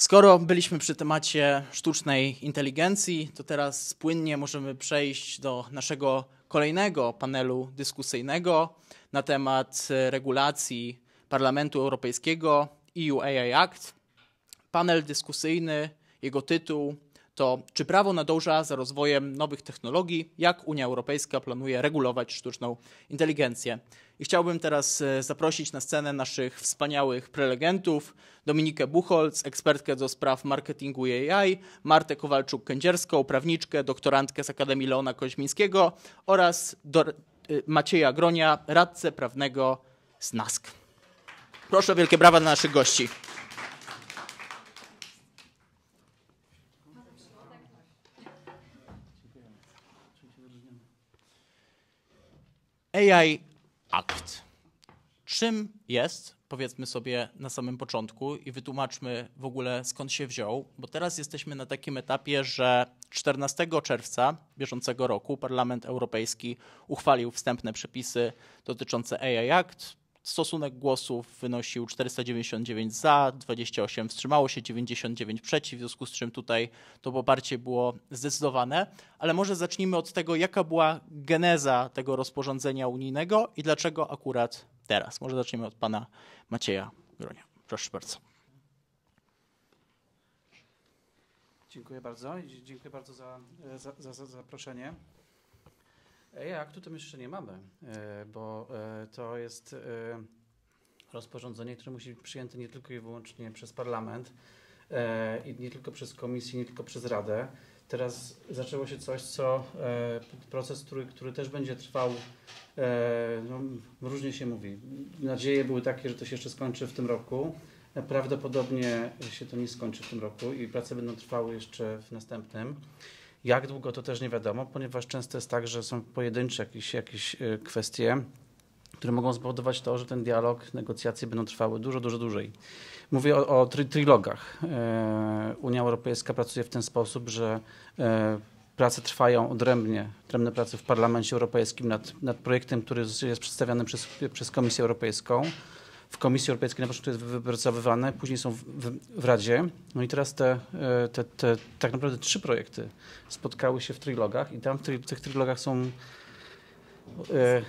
Skoro byliśmy przy temacie sztucznej inteligencji, to teraz płynnie możemy przejść do naszego kolejnego panelu dyskusyjnego na temat e, regulacji Parlamentu Europejskiego EU AI Act. Panel dyskusyjny, jego tytuł to czy prawo nadąża za rozwojem nowych technologii, jak Unia Europejska planuje regulować sztuczną inteligencję. I chciałbym teraz e, zaprosić na scenę naszych wspaniałych prelegentów, Dominikę Buchholz, ekspertkę do spraw marketingu i AI, Martę Kowalczuk-Kędzierską, prawniczkę, doktorantkę z Akademii Leona Koźmińskiego oraz do, e, Macieja Gronia, radcę prawnego z NASK. Proszę wielkie brawa dla naszych gości. AI Act. Czym jest? Powiedzmy sobie na samym początku i wytłumaczmy w ogóle skąd się wziął, bo teraz jesteśmy na takim etapie, że 14 czerwca bieżącego roku Parlament Europejski uchwalił wstępne przepisy dotyczące AI Act. Stosunek głosów wynosił 499 za, 28 wstrzymało się, 99 przeciw, w związku z czym tutaj to poparcie było zdecydowane. Ale może zacznijmy od tego, jaka była geneza tego rozporządzenia unijnego i dlaczego akurat teraz. Może zacznijmy od pana Macieja Gronia. Proszę bardzo. Dziękuję bardzo. Dziękuję bardzo za, za, za zaproszenie. E, Jak tu to jeszcze nie mamy, e, bo e, to jest rozporządzenie, które musi być przyjęte nie tylko i wyłącznie przez parlament, i nie tylko przez komisję, nie tylko przez Radę. Teraz zaczęło się coś, co proces, który, który też będzie trwał, no, różnie się mówi. Nadzieje były takie, że to się jeszcze skończy w tym roku. Prawdopodobnie się to nie skończy w tym roku i prace będą trwały jeszcze w następnym. Jak długo to też nie wiadomo, ponieważ często jest tak, że są pojedyncze jakieś, jakieś e, kwestie, które mogą spowodować to, że ten dialog, negocjacje będą trwały dużo, dużo dłużej. Mówię o, o tri trilogach. E, Unia Europejska pracuje w ten sposób, że e, prace trwają odrębnie, odrębne prace w Parlamencie Europejskim nad, nad projektem, który jest przedstawiany przez, przez Komisję Europejską w Komisji Europejskiej na początku jest wypracowywane, później są w, w, w Radzie. No i teraz te, e, te, te, tak naprawdę trzy projekty spotkały się w trilogach i tam w, tri, tych trilogach są e,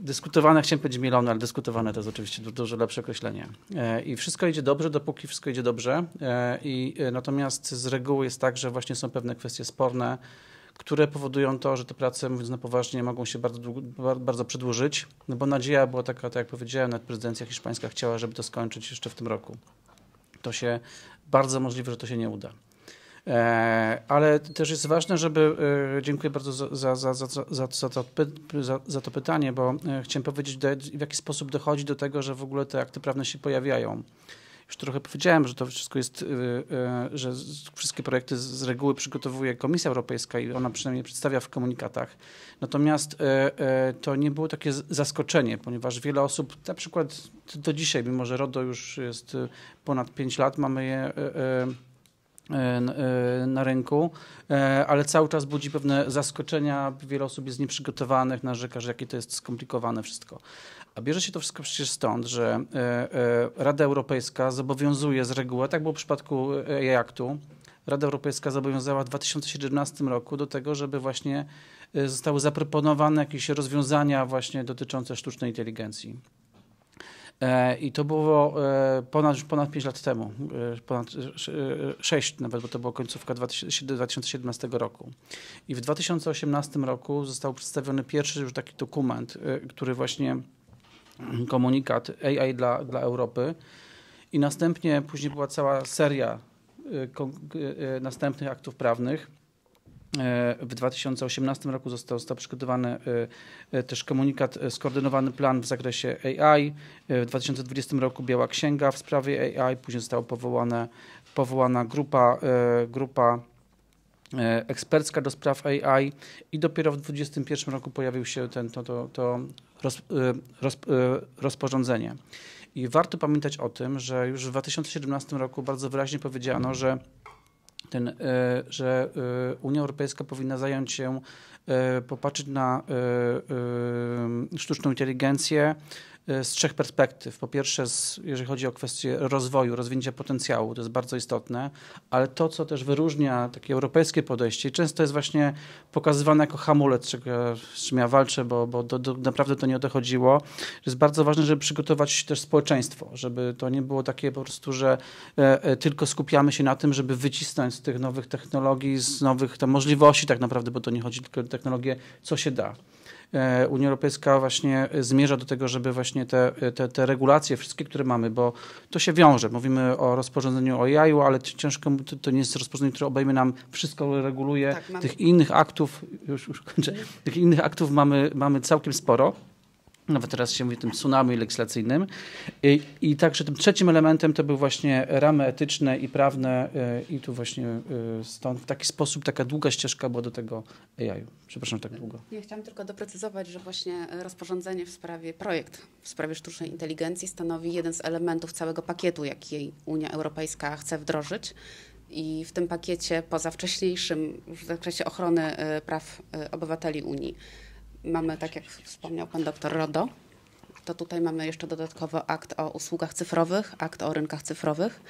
dyskutowane, chciałem powiedzieć mielone, ale dyskutowane to jest oczywiście dużo lepsze określenie. E, I wszystko idzie dobrze, dopóki wszystko idzie dobrze. E, I e, natomiast z reguły jest tak, że właśnie są pewne kwestie sporne, które powodują to, że te prace, mówiąc na poważnie, mogą się bardzo, długo, bardzo przedłużyć, no bo nadzieja była taka, tak jak powiedziałem, nawet prezydencja hiszpańska chciała, żeby to skończyć jeszcze w tym roku. To się, bardzo możliwe, że to się nie uda. E, ale też jest ważne, żeby. E, dziękuję bardzo za, za, za, za, to, za to pytanie, bo e, chciałem powiedzieć, w jaki sposób dochodzi do tego, że w ogóle te akty prawne się pojawiają już trochę powiedziałem, że to wszystko jest, y, y, że wszystkie projekty z reguły przygotowuje Komisja Europejska i ona przynajmniej przedstawia w komunikatach. Natomiast y, to nie było takie zaskoczenie, ponieważ wiele osób, na przykład do dzisiaj, mimo że RODO już jest ponad 5 lat, mamy je na rynku, ale cały czas budzi pewne zaskoczenia. Wiele osób jest nieprzygotowanych, narzeka, że jakie to jest skomplikowane wszystko. A bierze się to wszystko przecież stąd, że e, e, Rada Europejska zobowiązuje z reguły, tak było w przypadku EAKTU, Rada Europejska zobowiązała w 2017 roku do tego, żeby właśnie e, zostały zaproponowane jakieś rozwiązania właśnie dotyczące sztucznej inteligencji. I to było ponad, ponad 5 lat temu, ponad 6 nawet, bo to była końcówka 2017 roku. I w 2018 roku został przedstawiony pierwszy już taki dokument, który właśnie komunikat AI dla, dla Europy. I następnie później była cała seria y, y, y, następnych aktów prawnych. W 2018 roku został, został przygotowany też komunikat, skoordynowany plan w zakresie AI. W 2020 roku Biała Księga w sprawie AI, później została powołana, powołana grupa, grupa E, ekspercka do spraw AI i dopiero w 2021 roku pojawił się ten, to, to, to roz, e, roz, e, rozporządzenie. I warto pamiętać o tym, że już w 2017 roku bardzo wyraźnie powiedziano, że, ten, że Unia Europejska powinna zająć się, popatrzeć na sztuczną inteligencję, E, z trzech perspektyw. Po pierwsze, z, jeżeli chodzi o kwestię rozwoju, rozwinięcia potencjału, to jest bardzo istotne, ale to, co też wyróżnia takie europejskie podejście, i często jest właśnie pokazywane jako hamulec, z czym ja walczę, bo, bo do, do, naprawdę to nie o to chodziło, jest bardzo ważne, żeby przygotować też społeczeństwo, żeby to nie było takie po prostu, że e, e, tylko skupiamy się na tym, żeby wycisnąć z tych nowych technologii, z nowych tam możliwości tak naprawdę, bo to nie chodzi tylko o technologię, co się da. E, Unia Europejska właśnie e, zmierza do tego, żeby właśnie te, e, te, te regulacje wszystkie, które mamy, bo to się wiąże. Mówimy o rozporządzeniu o jaju, ale ciężko, to, to nie jest rozporządzenie, które obejmie nam wszystko, reguluje. Tak, Tych innych aktów, już, już kończę, mhm. tych innych aktów mamy, mamy całkiem sporo nawet teraz się mówi o tym tsunami legislacyjnym. I, i także tym trzecim elementem to były właśnie ramy etyczne i prawne e, i tu właśnie e, stąd w taki sposób taka długa ścieżka była do tego AI. -u. Przepraszam, tak długo. Ja chciałam tylko doprecyzować, że właśnie e, rozporządzenie w sprawie, projekt w sprawie sztucznej inteligencji stanowi jeden z elementów całego pakietu, jaki Unia Europejska chce wdrożyć i w tym pakiecie poza wcześniejszym w zakresie ochrony praw obywateli Unii mamy, tak jak wspomniał pan doktor RODO, to tutaj mamy jeszcze dodatkowo akt o usługach cyfrowych, akt o rynkach cyfrowych,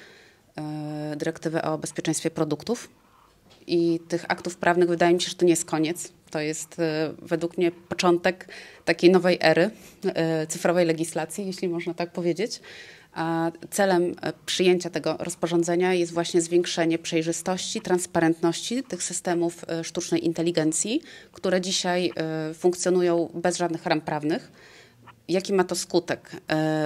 e, dyrektywę o bezpieczeństwie produktów. I tych aktów prawnych wydaje mi się, że to nie jest koniec. To jest e, według mnie początek takiej nowej ery e, cyfrowej legislacji, jeśli można tak powiedzieć. Celem e, przyjęcia tego rozporządzenia jest właśnie zwiększenie przejrzystości, transparentności tych systemów e, sztucznej inteligencji, które dzisiaj e, funkcjonują bez żadnych ram prawnych. Jaki ma to skutek?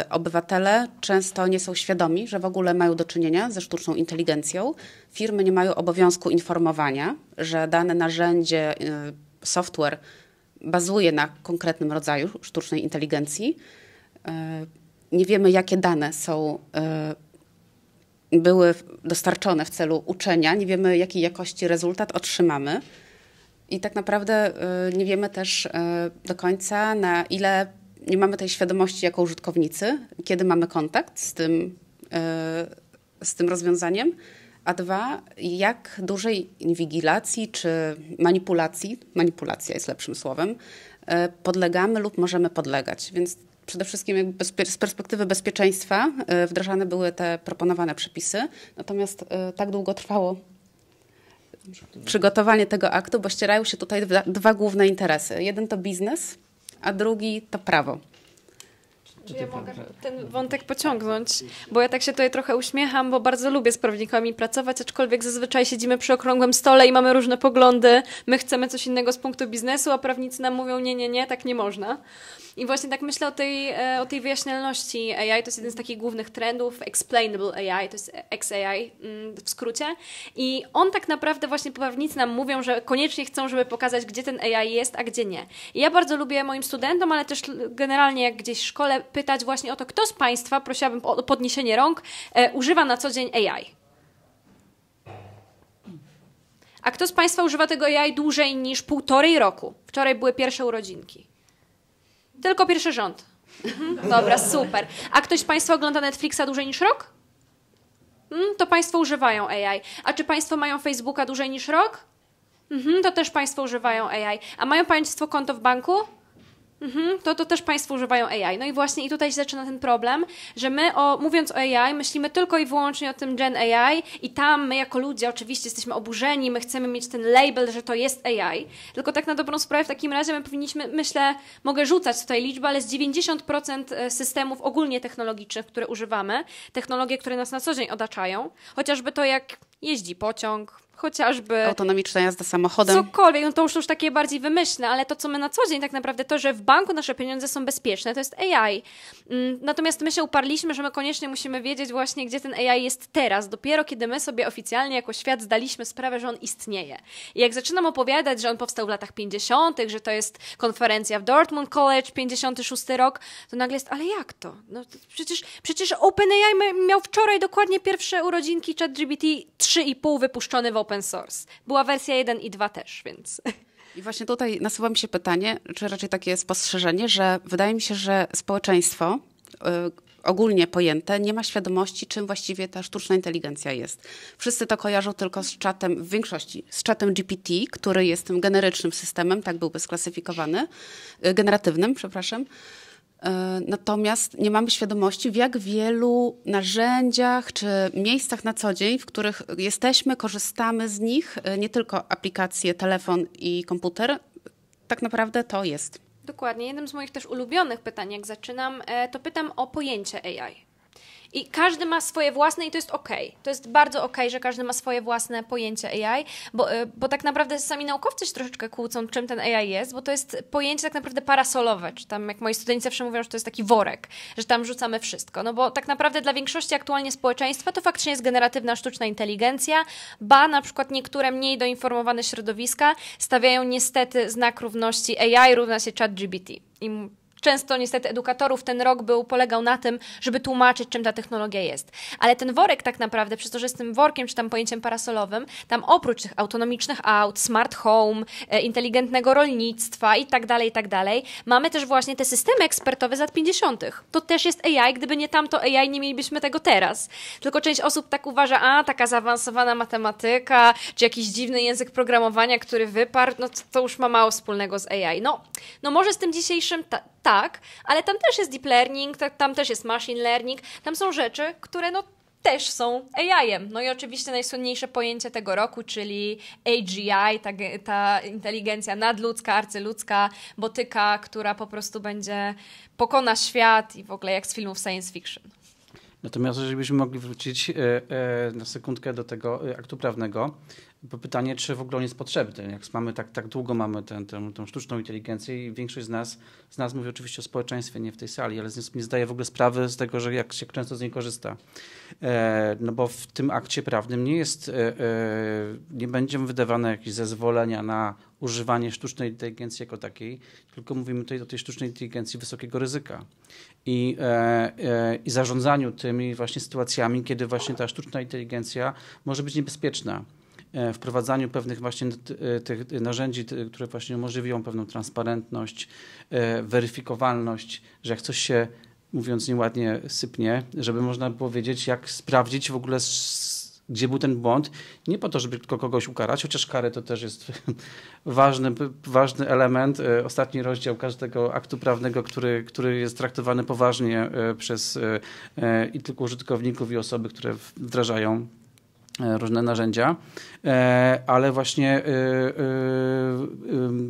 Obywatele często nie są świadomi, że w ogóle mają do czynienia ze sztuczną inteligencją. Firmy nie mają obowiązku informowania, że dane narzędzie, software bazuje na konkretnym rodzaju sztucznej inteligencji nie wiemy, jakie dane są, y, były dostarczone w celu uczenia, nie wiemy, jakiej jakości rezultat otrzymamy. I tak naprawdę y, nie wiemy też y, do końca, na ile nie mamy tej świadomości jako użytkownicy, kiedy mamy kontakt z tym, z tym rozwiązaniem, a dwa, jak dużej inwigilacji czy manipulacji, manipulacja jest lepszym słowem, podlegamy lub możemy podlegać. Więc przede wszystkim jakby z perspektywy bezpieczeństwa e, wdrażane były te proponowane przepisy, natomiast e, tak długo trwało przygotowanie tego aktu, bo ścierają się tutaj dwa, dwa główne interesy. Jeden to biznes, a drugi to prawo. Czy ja mogę ten wątek pociągnąć, bo ja tak się tutaj trochę uśmiecham, bo bardzo lubię z prawnikami pracować, aczkolwiek zazwyczaj siedzimy przy okrągłym stole i mamy różne poglądy. My chcemy coś innego z punktu biznesu, a prawnicy nam mówią: nie, nie, nie, tak nie można. I właśnie tak myślę o tej, e, o tej wyjaśnialności AI. To jest jeden z takich głównych trendów. Explainable AI, to jest XAI mm, w skrócie. I on tak naprawdę właśnie poprawnicy nam mówią, że koniecznie chcą, żeby pokazać, gdzie ten AI jest, a gdzie nie. I ja bardzo lubię moim studentom, ale też generalnie jak gdzieś w szkole pytać właśnie o to, kto z Państwa, prosiłabym o podniesienie rąk, e, używa na co dzień AI. A kto z Państwa używa tego AI dłużej niż półtorej roku? Wczoraj były pierwsze urodzinki. Tylko pierwszy rząd. Mhm. Dobra, super. A ktoś z Państwa ogląda Netflixa dłużej niż rok? Mm, to Państwo używają AI. A czy Państwo mają Facebooka dłużej niż rok? Mhm, to też Państwo używają AI. A mają Państwo konto w banku? Mhm, to, to też Państwo używają AI. No i właśnie i tutaj się zaczyna ten problem, że my o, mówiąc o AI myślimy tylko i wyłącznie o tym Gen AI i tam my jako ludzie oczywiście jesteśmy oburzeni, my chcemy mieć ten label, że to jest AI. Tylko tak na dobrą sprawę w takim razie my powinniśmy, myślę, mogę rzucać tutaj liczbę, ale z 90% e, systemów ogólnie technologicznych, które używamy, technologie, które nas na co dzień otaczają, chociażby to jak jeździ pociąg, chociażby... Autonomiczna jazda samochodem. Cokolwiek, no to już, już takie bardziej wymyślne, ale to, co my na co dzień tak naprawdę, to, że w banku nasze pieniądze są bezpieczne, to jest AI. Mm, natomiast my się uparliśmy, że my koniecznie musimy wiedzieć właśnie, gdzie ten AI jest teraz, dopiero kiedy my sobie oficjalnie jako świat zdaliśmy sprawę, że on istnieje. I jak zaczynam opowiadać, że on powstał w latach 50., że to jest konferencja w Dortmund College, 56 rok, to nagle jest, ale jak to? No, to przecież, przecież OpenAI miał wczoraj dokładnie pierwsze urodzinki ChatGBT 3,5 wypuszczony w open source. Była wersja 1 i 2 też, więc... I właśnie tutaj nasuwa mi się pytanie, czy raczej takie spostrzeżenie, że wydaje mi się, że społeczeństwo y, ogólnie pojęte nie ma świadomości, czym właściwie ta sztuczna inteligencja jest. Wszyscy to kojarzą tylko z czatem, w większości, z czatem GPT, który jest tym generycznym systemem, tak byłby sklasyfikowany, y, generatywnym, przepraszam. E, natomiast nie mamy świadomości, w jak wielu narzędziach czy miejscach na co dzień, w których jesteśmy, korzystamy z nich, e, nie tylko aplikacje, telefon i komputer, tak naprawdę to jest. Dokładnie. Jednym z moich też ulubionych pytań, jak zaczynam, e, to pytam o pojęcie AI. I każdy ma swoje własne i to jest ok. To jest bardzo ok, że każdy ma swoje własne pojęcie AI, bo, e, bo tak naprawdę sami naukowcy się troszeczkę kłócą, czym ten AI jest, bo to jest pojęcie tak naprawdę parasolowe, czy tam jak moi studenci zawsze mówią, że to jest taki worek, że tam rzucamy wszystko. No bo tak naprawdę dla większości aktualnie społeczeństwa to faktycznie jest generatywna sztuczna inteligencja, ba na przykład niektóre mniej doinformowane środowiska stawiają niestety znak równości AI równa się chat I często niestety edukatorów ten rok był, polegał na tym, żeby tłumaczyć, czym ta technologia jest. Ale ten worek tak naprawdę, przez to, że z tym workiem, czy tam pojęciem parasolowym, tam oprócz tych autonomicznych aut, smart home, e, inteligentnego rolnictwa i tak dalej, i tak dalej, mamy też właśnie te systemy ekspertowe z lat 50. To też jest AI, gdyby nie tamto AI, nie mielibyśmy tego teraz. Tylko część osób tak uważa, a taka zaawansowana matematyka, czy jakiś dziwny język programowania, który wyparł, no to, to już ma mało wspólnego z AI. No, no może z tym dzisiejszym, ta, tak, ale tam też jest deep learning, tam też jest machine learning, tam są rzeczy, które no też są AI-em. No i oczywiście najsłynniejsze pojęcie tego roku, czyli AGI, ta, ta inteligencja nadludzka, arcyludzka, botyka, która po prostu będzie pokona świat i w ogóle jak z filmów science fiction. Natomiast żebyśmy mogli wrócić e, e, na sekundkę do tego e, aktu prawnego, pytanie, czy w ogóle on jest potrzebny. Jak mamy tak, tak długo mamy tę, sztuczną inteligencję i większość z nas, z nas mówi oczywiście o społeczeństwie, nie w tej sali, ale nie zdaje w ogóle sprawy z tego, że jak się często z niej korzysta. E, no bo w tym akcie prawnym nie jest, e, e, nie będziemy wydawane jakieś zezwolenia na używanie sztucznej inteligencji jako takiej, tylko mówimy tutaj o tej sztucznej inteligencji wysokiego ryzyka i, e, e, i zarządzaniu tymi właśnie sytuacjami, kiedy właśnie ta sztuczna inteligencja może być niebezpieczna. E, wprowadzaniu pewnych właśnie e, tych e, narzędzi, które właśnie umożliwią pewną transparentność, weryfikowalność, że jak coś się, mówiąc nieładnie, sypnie, żeby można było wiedzieć, jak sprawdzić w ogóle gdzie był ten błąd, nie po to, żeby tylko kogoś ukarać, chociaż kary to też jest ważny, ważny element, ostatni rozdział każdego aktu prawnego, który, który jest traktowany poważnie przez i tylko użytkowników i osoby, które wdrażają E, różne narzędzia, e, ale właśnie e,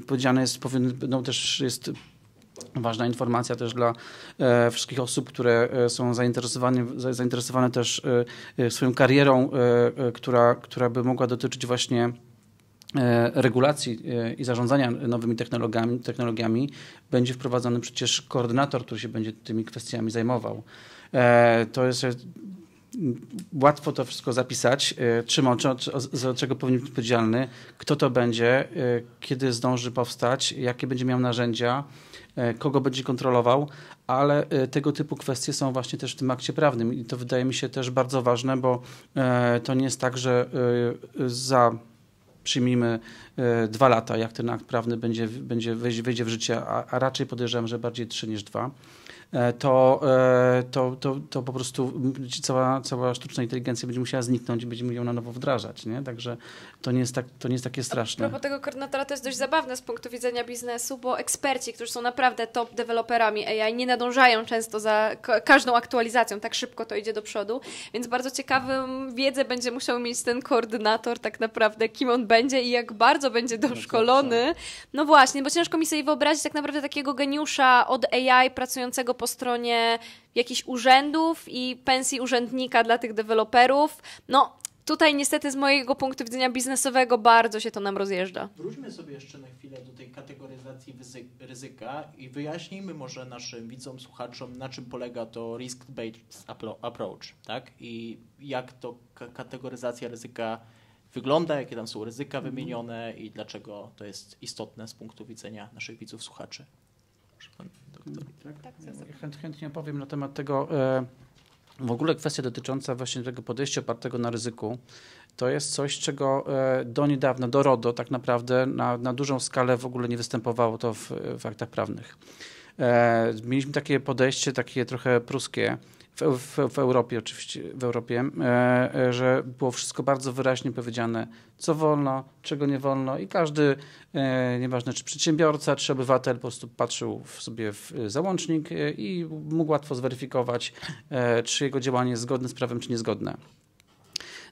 powiedziane jest, no też jest ważna informacja też dla wszystkich osób, które są zainteresowane, zainteresowane też swoją karierą, która, która by mogła dotyczyć właśnie regulacji i zarządzania nowymi technologiami, technologiami będzie wprowadzony przecież koordynator, który się będzie tymi kwestiami zajmował. To jest łatwo to wszystko zapisać, czym on, za czego powinien być odpowiedzialny, kto to będzie, e, kiedy zdąży powstać, jakie będzie miał narzędzia, e, kogo będzie kontrolował, ale e, tego typu kwestie są właśnie też w tym akcie prawnym i to wydaje mi się też bardzo ważne, bo to nie jest tak, że za przyjmijmy dwa lata, jak ten akt prawny będzie, będzie wejdzie w życie, a, a raczej podejrzewam, że bardziej trzy niż dwa E, to, e, to, to, to po prostu cała, cała sztuczna inteligencja będzie musiała zniknąć i będziemy ją na nowo wdrażać. Nie? Także to nie, jest tak, to nie jest takie straszne. A propos tego koordynatora to jest dość zabawne z punktu widzenia biznesu, bo eksperci, którzy są naprawdę top deweloperami AI, nie nadążają często za każdą aktualizacją, tak szybko to idzie do przodu, więc bardzo ciekawą wiedzę będzie musiał mieć ten koordynator tak naprawdę, kim on będzie i jak bardzo będzie no doszkolony. No właśnie, bo ciężko mi sobie wyobrazić tak naprawdę takiego geniusza od AI pracującego po stronie jakichś urzędów i pensji urzędnika dla tych deweloperów. No, tutaj niestety z mojego punktu widzenia biznesowego bardzo się to nam rozjeżdża. Wróćmy sobie jeszcze na chwilę do tej kategoryzacji ryzyka i wyjaśnijmy może naszym widzom, słuchaczom, na czym polega to risk-based approach, tak? I jak to kategoryzacja ryzyka wygląda, jakie tam są ryzyka mhm. wymienione i dlaczego to jest istotne z punktu widzenia naszych widzów, słuchaczy. Proszę pan tak? tak, tak, tak. chętnie opowiem na temat tego. E, w ogóle kwestia dotycząca właśnie tego podejścia opartego na ryzyku to jest coś, czego e, do niedawna, do RODO tak naprawdę na, na dużą skalę w ogóle nie występowało to w, w aktach prawnych. E, mieliśmy takie podejście, takie trochę pruskie, w, w, w, Europie oczywiście, w Europie, e, e, że było wszystko bardzo wyraźnie powiedziane, co wolno, czego nie wolno i każdy, e, nieważne czy przedsiębiorca, czy obywatel, po prostu patrzył w sobie w załącznik e, i mógł łatwo zweryfikować, e, czy jego działanie jest zgodne z prawem, czy niezgodne.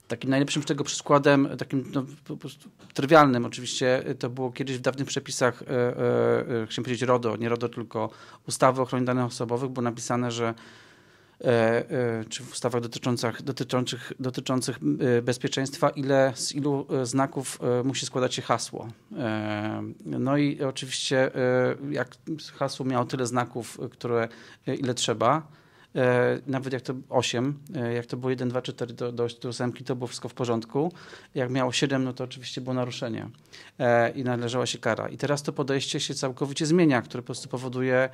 Takim najlepszym tego przykładem, takim no, po prostu trywialnym oczywiście, e, to było kiedyś w dawnych przepisach, e, e, chciałem powiedzieć RODO, nie RODO, tylko ustawy o ochronie danych osobowych, było napisane, że E, e, czy w ustawach dotyczących, dotyczących, dotyczących e, bezpieczeństwa, ile z ilu znaków musi składać się hasło. No i oczywiście, jak hasło miało tyle znaków, które ile trzeba, E, nawet jak to 8, e, jak to było 1, 2, 4 do, do, do 8, to było wszystko w porządku. Jak miało 7, no to oczywiście było naruszenie e, i należała się kara. I teraz to podejście się całkowicie zmienia, które po prostu powoduje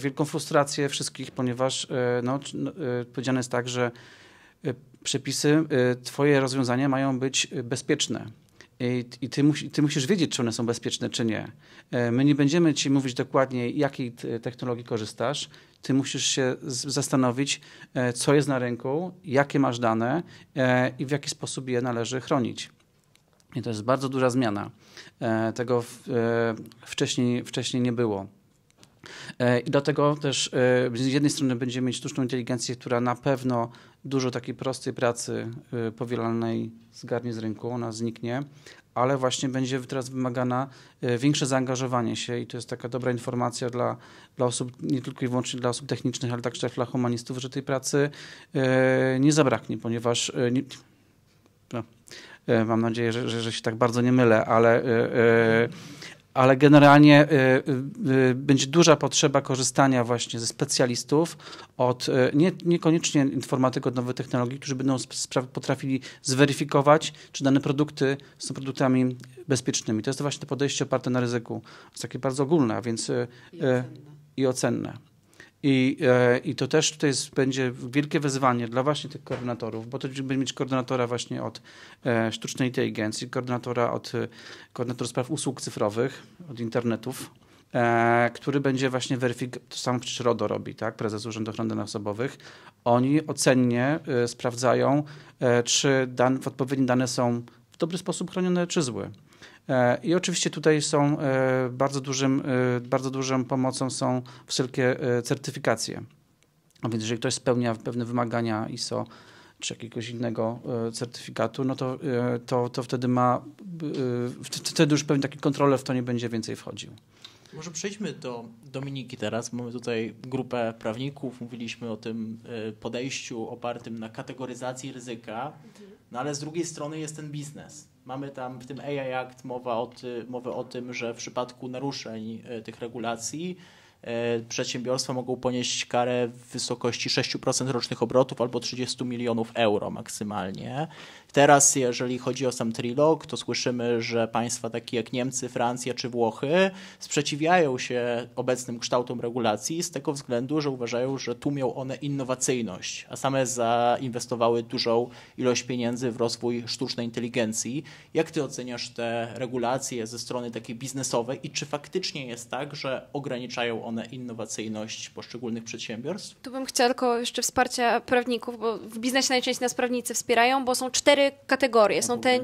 wielką frustrację wszystkich, ponieważ no, no powiedziane jest tak, że przepisy, twoje rozwiązania mają być bezpieczne i ty, ty, musisz wiedzieć, czy one są bezpieczne, czy nie. E, my nie będziemy ci mówić dokładnie, jakiej technologii korzystasz. Ty musisz się zastanowić, e, co jest na rynku, jakie masz dane e, i w jaki sposób je należy chronić. I to jest bardzo duża zmiana. Tego wcześniej, wcześniej nie było. I dlatego też z jednej strony będziemy mieć sztuczną inteligencję, która na pewno dużo takiej prostej pracy y, powielalnej zgarnie z rynku, ona zniknie, ale właśnie będzie teraz wymagana y, większe zaangażowanie się i to jest taka dobra informacja dla, dla osób, nie tylko i wyłącznie dla osób technicznych, ale także dla humanistów, że tej pracy y, nie zabraknie, ponieważ nie, no, mam nadzieję, że, że, że, się tak bardzo nie mylę, ale ale generalnie y, y, y, będzie duża potrzeba korzystania właśnie ze specjalistów od nie, niekoniecznie informatyków od nowych technologii, którzy będą potrafili zweryfikować, czy dane produkty są produktami bezpiecznymi. To jest właśnie to podejście oparte na ryzyku. To jest takie bardzo ogólne, a więc i ocenne. I ocenne. I, e, I to też tutaj jest, będzie wielkie wyzwanie dla właśnie tych koordynatorów, bo to będziemy mieć koordynatora właśnie od e, sztucznej inteligencji, koordynatora od e, koordynator spraw usług cyfrowych, od internetów, E, który będzie właśnie weryfikował, to samo przecież RODO robi, tak, prezes Urzędu Ochrony Danych Osobowych, oni ocennie e, sprawdzają, e, czy dan, odpowiednie dane są w dobry sposób chronione, czy zły. E, I oczywiście tutaj są e, bardzo, dużym, e, bardzo dużą pomocą są wszelkie certyfikacje. A więc jeżeli ktoś spełnia pewne wymagania ISO czy jakiegoś innego certyfikatu, no to, to, to wtedy ma, wtedy już pewnie taki kontroler w to nie będzie więcej wchodził. Może przejdźmy do Dominiki teraz. Mamy tutaj grupę prawników, mówiliśmy o tym podejściu opartym na kategoryzacji ryzyka, mhm. no ale z drugiej strony jest ten biznes. Mamy tam w tym AI Act mowa o ty, mowę o tym, że w przypadku naruszeń e, tych regulacji e, przedsiębiorstwa mogą ponieść karę w wysokości 6% rocznych obrotów albo 30 milionów euro maksymalnie. Teraz, jeżeli chodzi o sam trilog, to słyszymy, że państwa takie jak Niemcy, Francja czy Włochy sprzeciwiają się obecnym kształtom regulacji z tego względu, że uważają, że tłumią one innowacyjność, a same zainwestowały dużą ilość pieniędzy w rozwój sztucznej inteligencji. Jak ty oceniasz te regulacje ze strony takiej biznesowej i czy faktycznie jest tak, że ograniczają one innowacyjność poszczególnych przedsiębiorstw? Tu bym chciała tylko jeszcze wsparcia prawników, bo w biznesie najczęściej nas prawnicy wspierają, bo są cztery kategorie. Są te...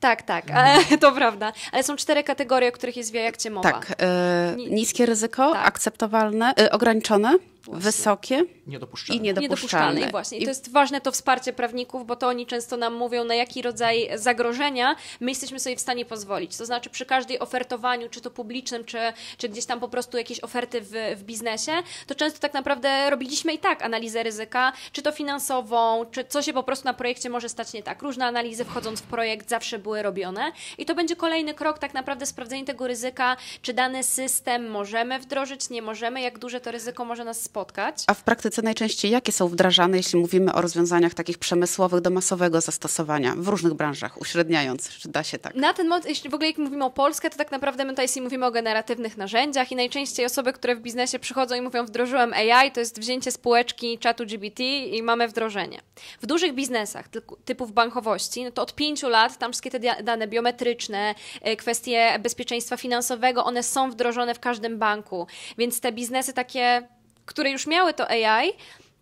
Tak, tak, mhm. to prawda. Ale są cztery kategorie, o których jest jak cię mowa. Tak, e, niskie ryzyko, tak. akceptowalne, e, ograniczone, Właśnie. wysokie niedopuszczalne. i niedopuszczalne. I właśnie. I, to jest ważne to wsparcie prawników, bo to oni często nam mówią, na jaki rodzaj zagrożenia my jesteśmy sobie w stanie pozwolić. To znaczy przy każdej ofertowaniu, czy to publicznym, czy, czy gdzieś tam po prostu jakieś oferty w, w biznesie, to często tak naprawdę robiliśmy i tak analizę ryzyka, czy to finansową, czy co się po prostu na projekcie może stać nie tak. Różne analizy wchodząc w projekt zawsze były robione i to będzie kolejny krok tak naprawdę sprawdzenie tego ryzyka, czy dany system możemy wdrożyć, nie możemy, jak duże to ryzyko może nas spotkać. A w praktyce najczęściej jakie są wdrażane, jeśli mówimy o rozwiązaniach takich przemysłowych do masowego zastosowania w różnych branżach, uśredniając, czy da się tak? Na ten moment, jeśli w ogóle jak mówimy o Polskę, to tak naprawdę my tutaj jeśli mówimy o generatywnych narzędziach i najczęściej osoby, które w biznesie przychodzą i mówią wdrożyłem AI, to jest wzięcie spółeczki czatu GBT i mamy wdrożenie. W dużych biznesach typów bankowości, no to od pięciu lat tam wszystkie te dane biometryczne, e, kwestie bezpieczeństwa finansowego, one są wdrożone w każdym banku, więc te biznesy takie które już miały to AI,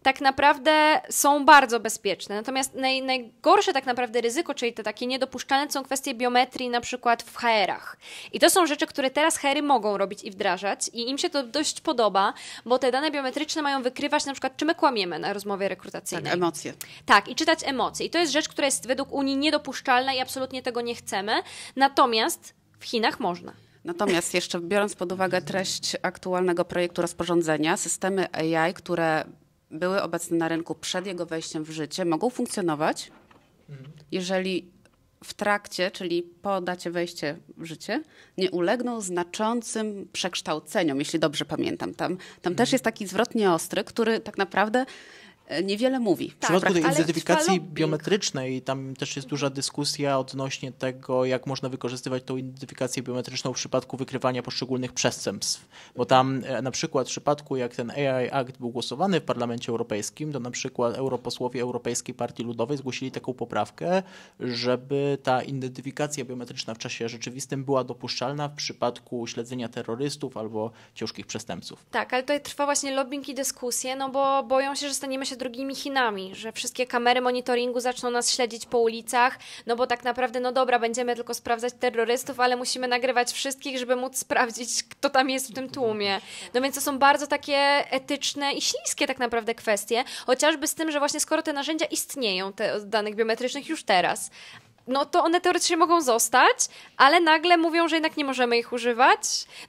tak naprawdę są bardzo bezpieczne. Natomiast naj, najgorsze tak naprawdę ryzyko, czyli te takie niedopuszczalne, są kwestie biometrii na przykład w HR-ach. I to są rzeczy, które teraz HR-y mogą robić i wdrażać i im się to dość podoba, bo te dane biometryczne mają wykrywać na przykład, czy my kłamiemy na rozmowie rekrutacyjnej. Tak, emocje. Tak, i czytać emocje. I to jest rzecz, która jest według Unii niedopuszczalna i absolutnie tego nie chcemy. Natomiast w Chinach można. Natomiast jeszcze biorąc pod uwagę treść aktualnego projektu rozporządzenia, systemy AI, które były obecne na rynku przed jego wejściem w życie, mogą funkcjonować, jeżeli w trakcie, czyli po dacie wejścia w życie, nie ulegną znaczącym przekształceniom, jeśli dobrze pamiętam. Tam, tam też mhm. jest taki zwrot nieostry, który tak naprawdę E, niewiele mówi. w przypadku tej identyfikacji biometrycznej tam też jest duża dyskusja odnośnie tego, jak można wykorzystywać tą identyfikację biometryczną w przypadku wykrywania poszczególnych przestępstw. Bo tam e, na przykład w przypadku, jak ten AI Act był głosowany w Parlamencie Europejskim, to na przykład europosłowie Europejskiej Partii Ludowej zgłosili taką poprawkę, żeby ta identyfikacja biometryczna w czasie rzeczywistym była dopuszczalna w przypadku śledzenia terrorystów albo ciężkich przestępców. Tak, ale tutaj trwa właśnie lobbying i dyskusje, no bo boją się, że staniemy się drugimi Chinami, że wszystkie kamery monitoringu zaczną nas śledzić po ulicach, no bo tak naprawdę, no dobra, będziemy tylko sprawdzać terrorystów, ale musimy nagrywać wszystkich, żeby móc sprawdzić, kto tam jest w tym tłumie. No więc to są bardzo takie etyczne i śliskie tak naprawdę kwestie, chociażby z tym, że właśnie skoro te narzędzia istnieją, te danych biometrycznych już teraz, no to one teoretycznie mogą zostać, ale nagle mówią, że jednak nie możemy ich używać.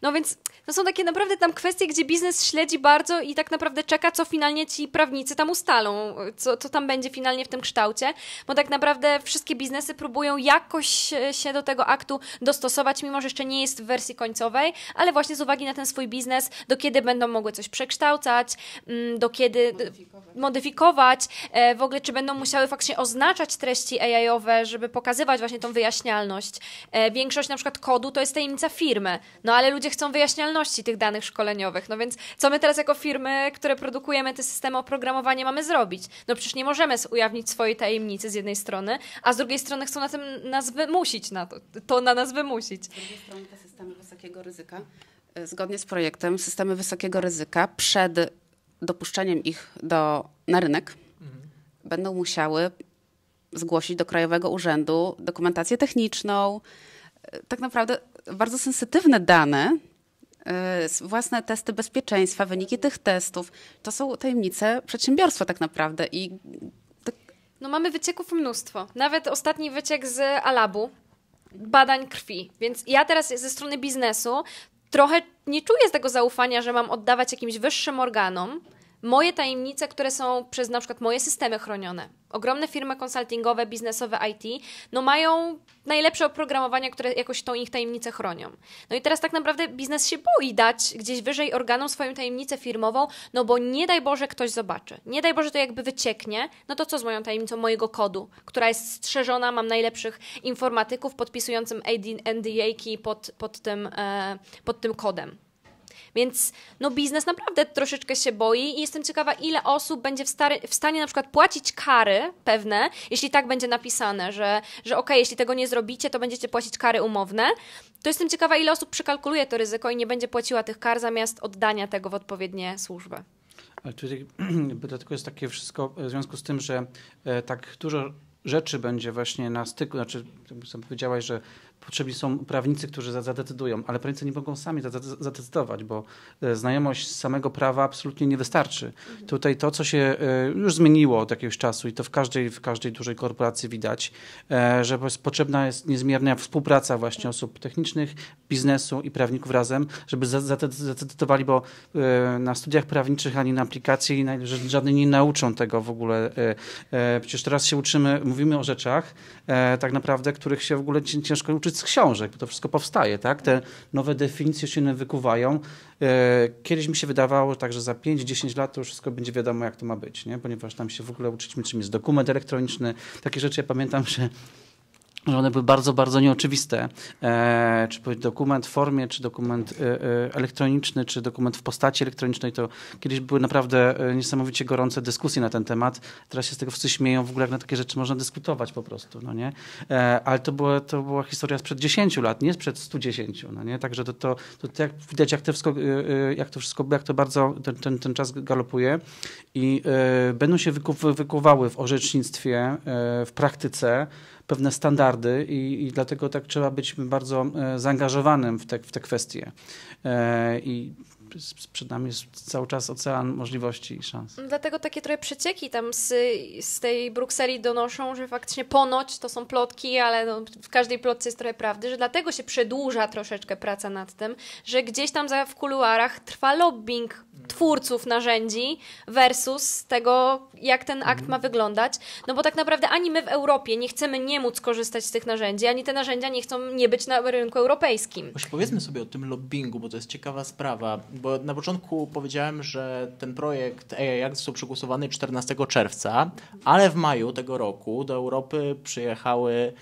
No więc to no są takie naprawdę tam kwestie, gdzie biznes śledzi bardzo i tak naprawdę czeka, co finalnie ci prawnicy tam ustalą, co, co tam będzie finalnie w tym kształcie, bo tak naprawdę wszystkie biznesy próbują jakoś e, się do tego aktu dostosować, mimo że jeszcze nie jest w wersji końcowej, ale właśnie z uwagi na ten swój biznes, do kiedy będą mogły coś przekształcać, mm, do kiedy modyfikować, modyfikować e, w ogóle czy będą musiały faktycznie oznaczać treści AI-owe, żeby pokazać, pokazywać właśnie tą wyjaśnialność. E, większość na przykład kodu to jest tajemnica firmy, no ale ludzie chcą wyjaśnialności tych danych szkoleniowych, no więc co my teraz jako firmy, które produkujemy te systemy oprogramowania mamy zrobić? No przecież nie możemy ujawnić swojej tajemnicy z jednej strony, a z drugiej strony chcą na tym nas wymusić, na to, to na nas wymusić. Z drugiej strony te systemy wysokiego ryzyka, e, zgodnie z projektem, systemy wysokiego ryzyka przed dopuszczeniem ich do, na rynek mhm. będą musiały zgłosić do Krajowego Urzędu dokumentację techniczną. E, tak naprawdę bardzo sensytywne dane, e, własne testy bezpieczeństwa, wyniki tych testów. To są tajemnice przedsiębiorstwa tak naprawdę i tak... no mamy wycieków mnóstwo. Nawet ostatni wyciek z Alabu, badań krwi. Więc ja teraz ze strony biznesu trochę nie czuję z tego zaufania, że mam oddawać jakimś wyższym organom, moje tajemnice, które są przez na przykład moje systemy chronione. Ogromne firmy konsultingowe, biznesowe IT, no mają najlepsze oprogramowania, które jakoś tą ich tajemnicę chronią. No i teraz tak naprawdę biznes się boi dać gdzieś wyżej organom swoją tajemnicę firmową, no bo nie daj Boże ktoś zobaczy. Nie daj Boże to jakby wycieknie, no to co z moją tajemnicą mojego kodu, która jest strzeżona, mam najlepszych informatyków podpisującym NDA-ki pod, pod, tym, e, pod tym kodem. Więc no biznes naprawdę troszeczkę się boi i jestem ciekawa, ile osób będzie w, stary, w stanie na przykład płacić kary pewne, jeśli tak będzie napisane, że, że okej, okay, jeśli tego nie zrobicie, to będziecie płacić kary umowne. To jestem ciekawa, ile osób przekalkuluje to ryzyko i nie będzie płaciła tych kar zamiast oddania tego w odpowiednie służby. Ale tutaj dlatego jest takie wszystko w związku z tym, że e, tak dużo rzeczy będzie właśnie na styku, znaczy sam powiedziałaś, że potrzebni są prawnicy, którzy zadecydują, ale prawnicy nie mogą sami zadecydować, bo e, znajomość samego prawa absolutnie nie wystarczy. Mhm. Tutaj to, co się e, już zmieniło od jakiegoś czasu i to w każdej, w każdej dużej korporacji widać, e, że potrzebna jest niezmierna współpraca właśnie mhm. osób technicznych, biznesu i prawników razem, żeby zadecydowali, bo na studiach prawniczych ani na aplikacji żadnej nie nauczą tego w ogóle. Przecież teraz się uczymy, mówimy o rzeczach tak naprawdę, których się w ogóle ciężko uczyć z książek, bo to wszystko powstaje, tak? Te nowe definicje się wykuwają. E, kiedyś mi się wydawało tak, że za 5-10 lat to już wszystko będzie wiadomo, jak to ma być, nie? ponieważ tam się w ogóle uczyliśmy, czym jest dokument elektroniczny. Takie rzeczy ja pamiętam, że że one były bardzo, bardzo nieoczywiste. E, czy dokument w formie, czy dokument e, e, elektroniczny, czy dokument w postaci elektronicznej, to kiedyś były naprawdę e, niesamowicie gorące dyskusje na ten temat. Teraz się z tego wszyscy śmieją, w ogóle jak na takie rzeczy można dyskutować po prostu, no nie? E, ale to, to była historia sprzed 10 lat, nie sprzed 110, no nie? Także to, to, to, to jak widać, jak to wszystko, e, jak to, wszystko, jak to bardzo ten, ten, ten czas galopuje i będą się wyku, wykuwały w orzecznictwie, w praktyce, pewne standardy i, i dlatego tak trzeba być bardzo e, zaangażowanym w te, w te kwestie. E, I przed nami jest cały czas ocean możliwości i szans. No dlatego takie trochę przecieki tam z, z tej Brukseli donoszą, że faktycznie ponoć to są plotki, ale no, w każdej plotce jest trochę prawdy, że dlatego się przedłuża troszeczkę praca nad tym, że gdzieś tam za, w kuluarach trwa lobbying twórców narzędzi versus tego, jak ten akt mhm. ma wyglądać. No bo tak naprawdę ani my w Europie nie chcemy nie móc korzystać z tych narzędzi, ani te narzędzia nie chcą nie być na rynku europejskim. Właśnie powiedzmy sobie o tym lobbyingu, bo to jest ciekawa sprawa, bo na początku powiedziałem, że ten projekt AI Act został przegłosowany 14 czerwca, ale w maju tego roku do Europy przyjechały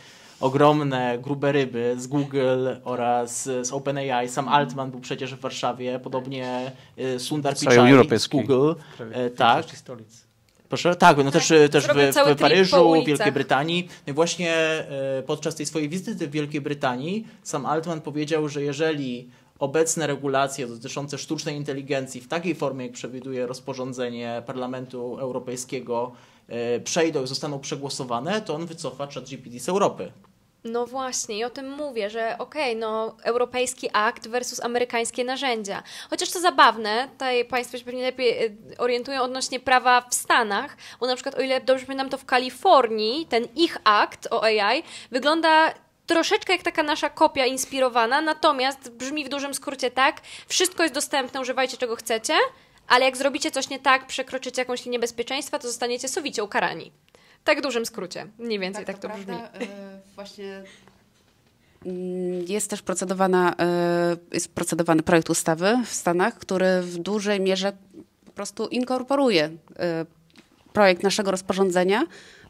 ogromne, grube ryby z Google oraz z OpenAI. Sam mhm. Altman był przecież w Warszawie, podobnie y, Sundar Pichai z Google. E, tak. Stolic. Proszę? Tak, no też, tak, też w, w Paryżu, Wielkiej Brytanii. No i właśnie e, podczas tej swojej wizyty w Wielkiej Brytanii sam Altman powiedział, że jeżeli obecne regulacje dotyczące sztucznej inteligencji w takiej formie, jak przewiduje rozporządzenie Parlamentu Europejskiego, e, przejdą i zostaną przegłosowane, to on wycofa ChatGPT z Europy. No właśnie, i o tym mówię, że okej, okay, no europejski akt versus amerykańskie narzędzia. Chociaż to zabawne, tutaj Państwo się pewnie lepiej e, orientują odnośnie prawa w Stanach, bo na przykład, o ile dobrze pamiętam, to w Kalifornii ten ich akt o AI wygląda troszeczkę jak taka nasza kopia inspirowana, natomiast brzmi w dużym skrócie tak, wszystko jest dostępne, używajcie czego chcecie, ale jak zrobicie coś nie tak, przekroczycie jakąś linię bezpieczeństwa, to zostaniecie sowicie ukarani. Tak w dużym skrócie, mniej więcej tak, tak to, to brzmi. Prawda, yy, właśnie jest też procedowana, e, jest procedowany projekt ustawy w Stanach, który w dużej mierze po prostu inkorporuje e, projekt naszego rozporządzenia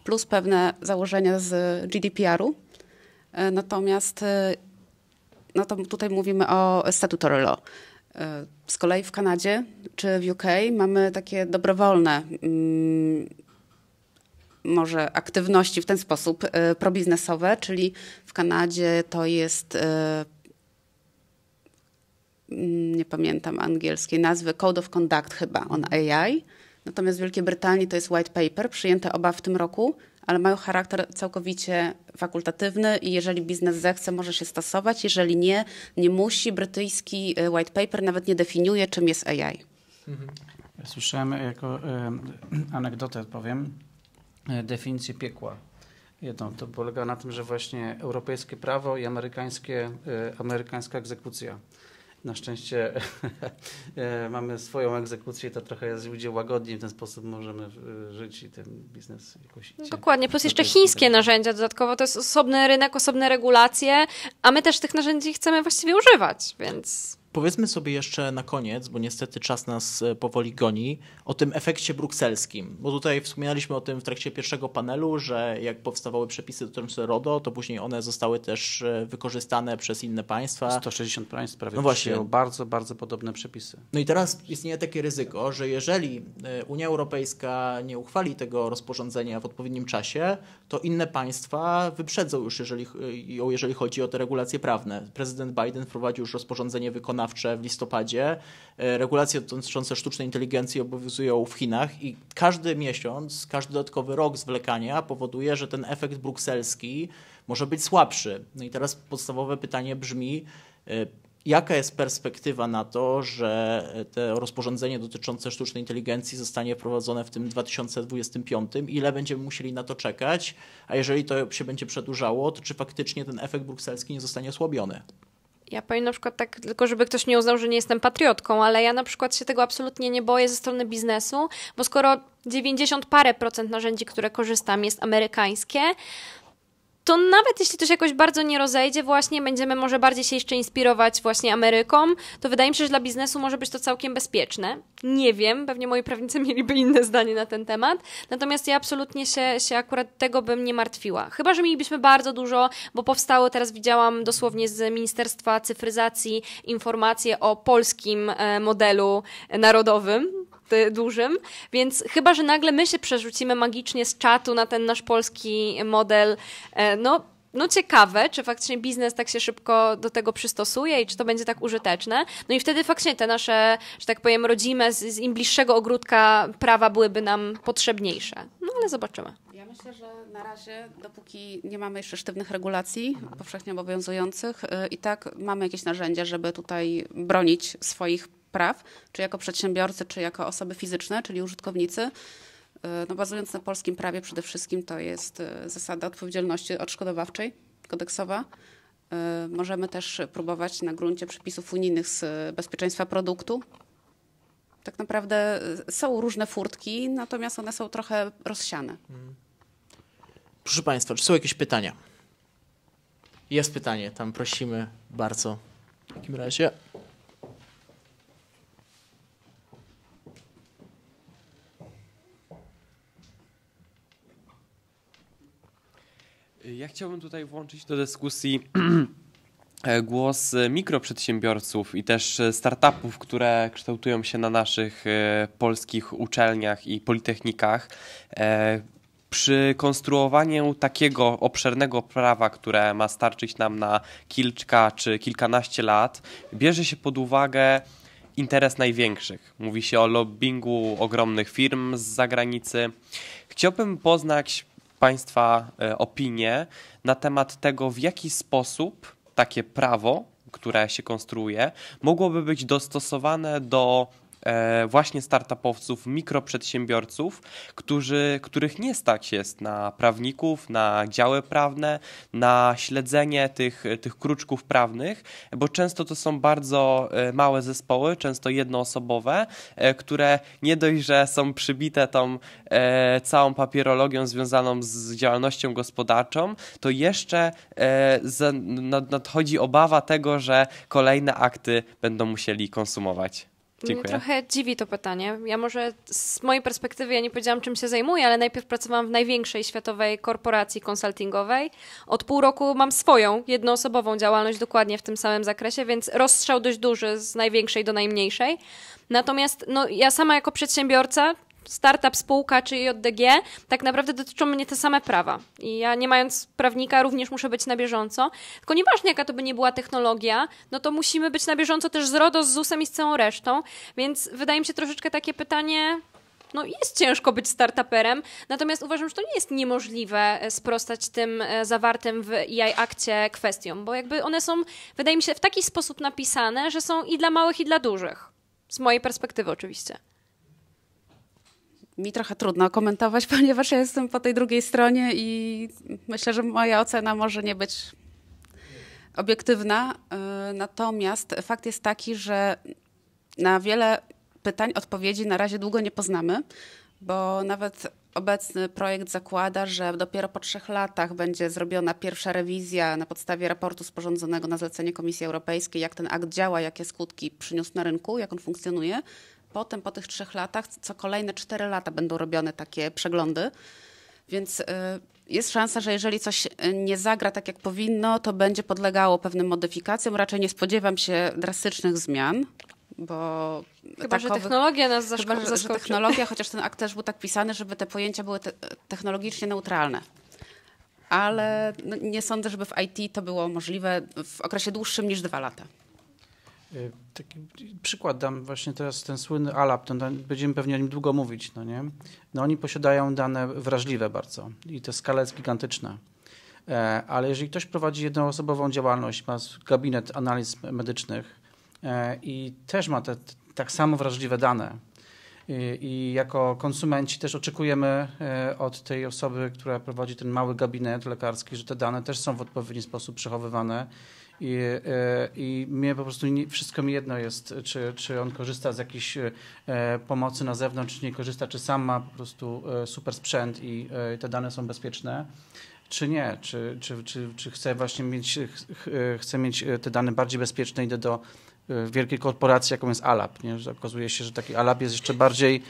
plus pewne założenia z GDPR-u. Natomiast no to tutaj mówimy o statutory law. Z kolei w Kanadzie czy w UK mamy takie dobrowolne mm, może aktywności w ten sposób y, probiznesowe, czyli w Kanadzie to jest y, mm, nie pamiętam angielskiej nazwy, Code of Conduct chyba on mhm. AI. Natomiast w Wielkiej Brytanii to jest white paper, przyjęte oba w tym roku, ale mają charakter całkowicie fakultatywny i jeżeli biznes zechce, może się stosować, jeżeli nie, nie musi. Brytyjski y, white paper nawet nie definiuje, czym jest AI. Mhm. Słyszałem jako y, anegdotę, powiem, E, definicję piekła. Jedną to polega na tym, że właśnie europejskie prawo i amerykańskie, e, amerykańska egzekucja. Na szczęście e, mamy swoją egzekucję i to trochę jest ludzie łagodniej, w ten sposób możemy żyć i ten biznes jakoś idzie. Dokładnie, plus jeszcze chińskie narzędzia dodatkowo, to jest osobny rynek, osobne regulacje, a my też tych narzędzi chcemy właściwie używać, więc... Powiedzmy sobie jeszcze na koniec, bo niestety czas nas e, powoli goni, o tym efekcie brukselskim. Bo tutaj wspominaliśmy o tym w trakcie pierwszego panelu, że jak powstawały przepisy dotyczące RODO, to później one zostały też e, wykorzystane przez inne państwa. 160 państw prawie no właśnie. bardzo, bardzo podobne przepisy. No i teraz istnieje takie ryzyko, że jeżeli e, Unia Europejska nie uchwali tego rozporządzenia w odpowiednim czasie, to inne państwa wyprzedzą już jeżeli, jeżeli chodzi o te regulacje prawne. Prezydent Biden wprowadził już rozporządzenie wykonawcze w listopadzie. E, regulacje dotyczące sztucznej inteligencji obowiązują w Chinach i każdy miesiąc, każdy dodatkowy rok zwlekania powoduje, że ten efekt brukselski może być słabszy. No i teraz podstawowe pytanie brzmi, e, jaka jest perspektywa na to, że to rozporządzenie dotyczące sztucznej inteligencji zostanie wprowadzone w tym 2025? Ile będziemy musieli na to czekać? A jeżeli to się będzie przedłużało, to czy faktycznie ten efekt brukselski nie zostanie osłabiony? Ja powiem na przykład tak, tylko żeby ktoś nie uznał, że nie jestem patriotką, ale ja na przykład się tego absolutnie nie boję ze strony biznesu, bo skoro 90 parę procent narzędzi, które korzystam, jest amerykańskie, to nawet jeśli to się jakoś bardzo nie rozejdzie, właśnie będziemy może bardziej się jeszcze inspirować właśnie Ameryką, to wydaje mi się, że dla biznesu może być to całkiem bezpieczne. Nie wiem, pewnie moi prawnicy mieliby inne zdanie na ten temat, natomiast ja absolutnie się, się akurat tego bym nie martwiła. Chyba, że mielibyśmy bardzo dużo, bo powstało, teraz widziałam dosłownie z Ministerstwa Cyfryzacji informacje o polskim e, modelu narodowym, Y, dużym, więc chyba, że nagle my się przerzucimy magicznie z czatu na ten nasz polski model, e, no no ciekawe, czy faktycznie biznes tak się szybko do tego przystosuje i czy to będzie tak użyteczne. No i wtedy faktycznie te nasze, że tak powiem, rodzime z, z im bliższego ogródka prawa byłyby nam potrzebniejsze. No ale zobaczymy. Ja myślę, że na razie, dopóki nie mamy jeszcze sztywnych regulacji powszechnie obowiązujących, y, i tak mamy jakieś narzędzia, żeby tutaj bronić swoich praw, czy jako przedsiębiorcy, czy jako osoby fizyczne, czyli użytkownicy. Y, no, bazując na polskim prawie przede wszystkim to jest y, zasada odpowiedzialności odszkodowawczej kodeksowa. Y, możemy też próbować na gruncie przepisów unijnych z bezpieczeństwa produktu. Tak naprawdę są różne furtki, natomiast one są trochę rozsiane. Proszę Państwa, czy są jakieś pytania? Jest pytanie, tam prosimy bardzo. W takim razie. Ja chciałbym tutaj włączyć do dyskusji e, głos mikroprzedsiębiorców i też startupów, które kształtują się na naszych e, polskich uczelniach i politechnikach. E, przy konstruowaniu takiego obszernego prawa, które ma starczyć nam na kilka czy kilkanaście lat, bierze się pod uwagę interes największych. Mówi się o lobbingu ogromnych firm z zagranicy. Chciałbym poznać Państwa e, opinie na temat tego, w jaki sposób takie prawo, które się konstruuje, mogłoby być dostosowane do E, właśnie startupowców, mikroprzedsiębiorców, którzy, których nie stać jest na prawników, na działy prawne, na śledzenie tych, tych kruczków prawnych, bo często to są bardzo e, małe zespoły, często jednoosobowe, e, które nie dość, że są przybite tą całą papierologią związaną z działalnością gospodarczą, to jeszcze nadchodzi obawa tego, że kolejne akty będą musieli konsumować. Dziękuję. trochę dziwi to pytanie. Ja może z mojej perspektywy, ja nie powiedziałam czym się zajmuję, ale najpierw pracowałam w największej światowej korporacji konsultingowej. Od pół roku mam swoją, jednoosobową działalność dokładnie w tym samym zakresie, więc rozstrzał dość duży z największej do najmniejszej. Natomiast no, ja sama jako przedsiębiorca startup, spółka czy JDG, tak naprawdę dotyczą mnie te same prawa. I ja nie mając prawnika również muszę być na bieżąco. Tylko nieważne jaka to by nie była technologia, no to musimy być na bieżąco też z RODO, z ZUS-em i z całą resztą. Więc wydaje mi się troszeczkę takie pytanie, no jest ciężko być startuperem, natomiast uważam, że to nie jest niemożliwe e, sprostać tym e, zawartym w EI akcie kwestiom, bo jakby one są, wydaje mi się, w taki sposób napisane, że są i dla małych, i dla dużych. Z mojej perspektywy oczywiście mi trochę trudno komentować, ponieważ ja jestem po tej drugiej stronie i myślę, że moja ocena może nie być obiektywna. Y, natomiast fakt jest taki, że na wiele pytań odpowiedzi na razie długo nie poznamy, bo nawet obecny projekt zakłada, że dopiero po trzech latach będzie zrobiona pierwsza rewizja na podstawie raportu sporządzonego na zlecenie Komisji Europejskiej, jak ten akt działa, jakie skutki przyniósł na rynku, jak on funkcjonuje potem, po tych trzech latach, co kolejne cztery lata będą robione takie przeglądy. Więc y, jest szansa, że jeżeli coś y, nie zagra tak jak powinno, to będzie podlegało pewnym modyfikacjom. Raczej nie spodziewam się drastycznych zmian, bo. Chyba, że technologia nas zaszko- chyba, że, technologia, chociaż ten akt też był tak pisany, żeby te pojęcia były te technologicznie neutralne. Ale no, nie sądzę, żeby w IT to było możliwe w okresie dłuższym niż dwa lata. Y, taki przykład dam właśnie teraz ten słynny ALAP, ten, będziemy pewnie o nim długo mówić, no nie? No oni posiadają dane wrażliwe bardzo i te skala jest gigantyczna. E, ale jeżeli ktoś prowadzi jednoosobową działalność, ma gabinet analiz medycznych e, i też ma te, tak samo wrażliwe dane i jako konsumenci też oczekujemy e, od tej osoby, która prowadzi ten mały gabinet lekarski, że te dane też są w odpowiedni sposób przechowywane i, e, i mnie po prostu nie, wszystko mi jedno jest, czy, czy on korzysta z jakiejś e, pomocy na zewnątrz, czy nie korzysta, czy sam ma po prostu e, super sprzęt i te dane są bezpieczne czy nie, czy, czy, czy, czy chce właśnie mieć, chce mieć te dane bardziej bezpieczne, idę do wielkiej korporacji, jaką jest Alap, Nie? okazuje się, że taki Alap jest jeszcze bardziej,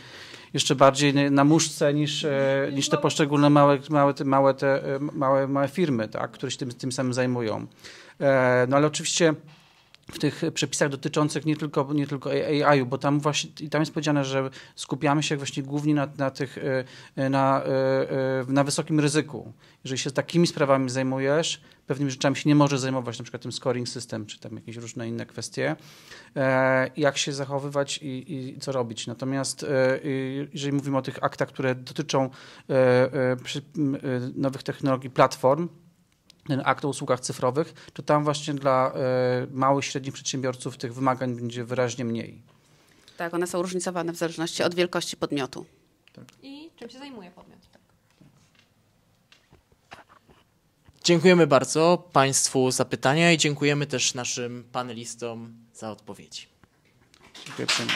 jeszcze bardziej na muszce niż, niż te poszczególne małe, małe, te, małe, te, małe, małe firmy, tak? które się tym, tym samym zajmują. E, no ale oczywiście w tych przepisach dotyczących nie tylko, nie tylko AI-u, bo tam właśnie i tam jest powiedziane, że skupiamy się właśnie głównie na, na tych, e, na, e, na wysokim ryzyku. Jeżeli się takimi sprawami zajmujesz, pewnymi rzeczami się nie może zajmować, na przykład tym scoring system, czy tam jakieś różne inne kwestie, jak się zachowywać i, i co robić. Natomiast jeżeli mówimy o tych aktach, które dotyczą nowych technologii platform, ten akt o usługach cyfrowych, to tam właśnie dla e, małych i średnich przedsiębiorców tych wymagań będzie wyraźnie mniej. Tak, one są różnicowane w zależności od wielkości podmiotu. Tak. I czym się zajmuje podmiot. Tak. Dziękujemy bardzo Państwu za pytania i dziękujemy też naszym panelistom za odpowiedzi. Dziękuję.